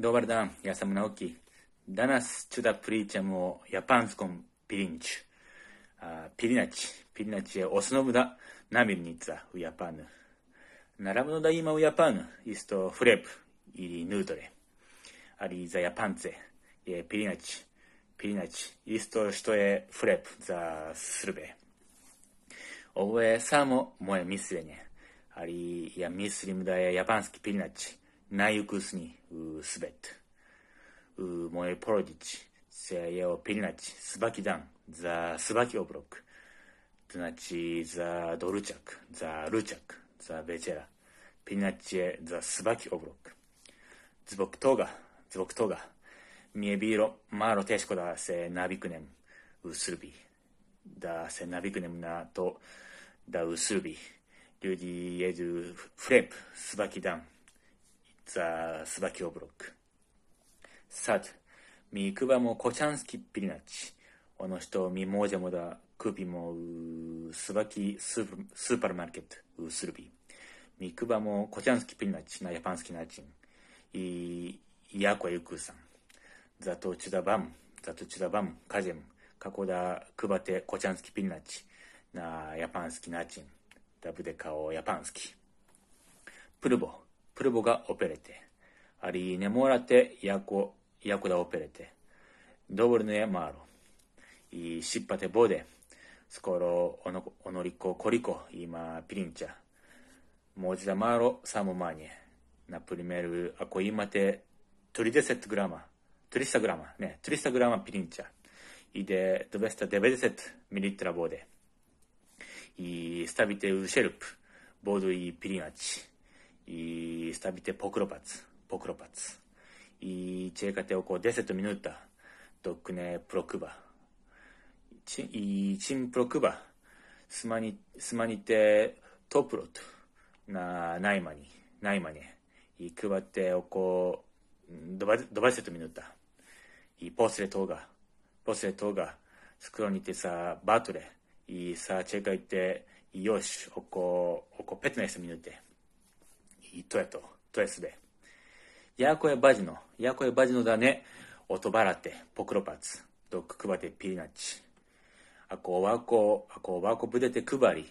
ドバルダン、ヤサムナオキ、ダナス、チュダプリーチャムを、ヤパンスコン、ピリンチュ、あピリナチ、ピリナチへ、オスノブダ、ナミルニッツァ、ウヤパヌ、ナラムノダイマウヤパヌ、イスト、フレープ、イリヌートレ、アリザヤパンツェ、ピリナチ、ピリナチ、イスト、シトエ、フレープ、ザ、スルベ、オブエ、サーモ、モエ、ミスレネ、アリやミスリムダエ、ヤパンスキ、ピリナチ、na jusni svet. Moje porodič se je opilnać svaki dan za svaki obrok. Znaczy za doruczak, za ruczak, za wieczera. Pilnać się za svaki obrok. Zbog toga, zbog toga, mi je bilo malo teško da se naviknem u Srbiji. Da se naviknem na to da u Srbiji ljudi jedu hleb svaki dan. ザ・スバキオブロック。さて、ミクバもコチャンスキピリナッチ。おの人、ミモジャモダ、クピモウ、スバキスープ、スーパーマーケット、ウスルビ。ミクバもコチャンスキピリナッチ、ナヤパンスキナチン。イ、ヤコユクさん。ザトチュダバム、ザトチュダバム、カジェム、カコダ、クバテ、コチャンスキピリナッチ、ナヤパンスキナチン。ダブデカオ、ヤパンスキ。プルボ。プルボがオペレテ、アリーネモラテ、ヤコ、ヤコダオペレテ、ドブルネマーロ、イシッパテボデ、スコロオノオノリココリコ、イマピリンチャ、モジダマーロ、サモマーニエ、ナプリメル、アコイマテ、トリデセットグラマ、トリスタグラマ、ね、トリスタグラマピリンチャ、イデ、ドベスタデベデセット、ミリットラボデ、イスタビテウシェルプ、ボードイピリンアチ、i stavite pokropac, pokropac. I čekate oko 10 minuta dok ne prokuba. Čim, I čim prokuba, smani, smanite toplot na najmanji, najmanje. I kuvate oko 20 minuta. I posle toga, posle toga, sklonite sa bature i sa čekajte još oko, oko 15 minute. トエと、とやスで。ヤーコエバジノ、ヤーコエバジノだね、オトバラテ、ポクロパツ、ドッククバテピーナッチ、アコワコ、アコワコブデテクバリ、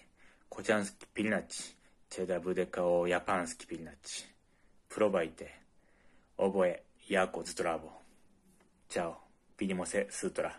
コチャンスキピリナッチ、チェダブデカオヤパンスキピリナッチ、プロバイテ、オボエ、ヤーコズトラボ、チャオ、ピニモセ、スートラ。